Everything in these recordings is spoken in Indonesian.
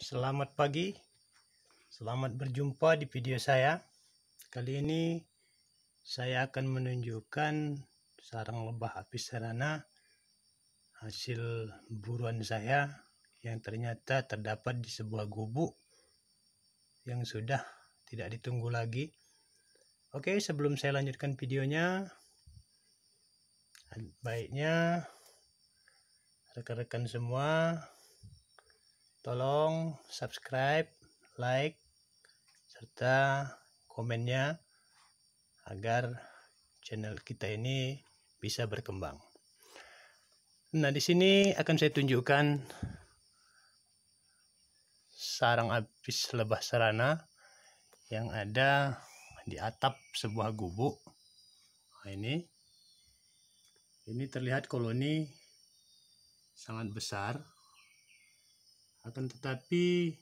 Selamat pagi, selamat berjumpa di video saya. Kali ini saya akan menunjukkan sarang lebah api sarana hasil buruan saya yang ternyata terdapat di sebuah gubuk yang sudah tidak ditunggu lagi. Oke, sebelum saya lanjutkan videonya, baiknya rekan-rekan semua tolong subscribe, like, serta komennya agar channel kita ini bisa berkembang. Nah, di sini akan saya tunjukkan sarang apis lebah sarana yang ada di atap sebuah gubuk. Nah, ini ini terlihat koloni sangat besar akan tetapi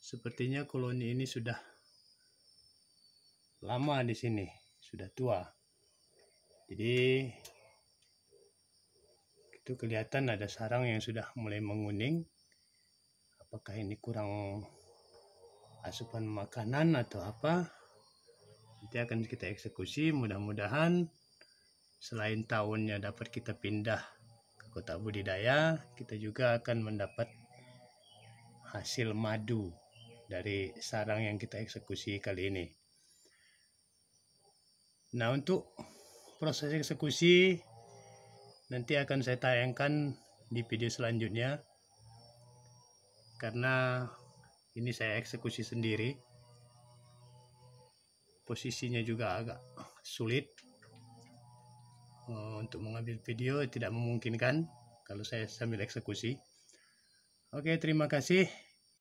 sepertinya koloni ini sudah lama di sini sudah tua jadi itu kelihatan ada sarang yang sudah mulai menguning apakah ini kurang asupan makanan atau apa nanti akan kita eksekusi mudah-mudahan selain tahunnya dapat kita pindah ke kota budidaya kita juga akan mendapat hasil madu dari sarang yang kita eksekusi kali ini. Nah, untuk proses eksekusi nanti akan saya tayangkan di video selanjutnya karena ini saya eksekusi sendiri posisinya juga agak sulit eh, untuk mengambil video tidak memungkinkan kalau saya sambil eksekusi oke terima kasih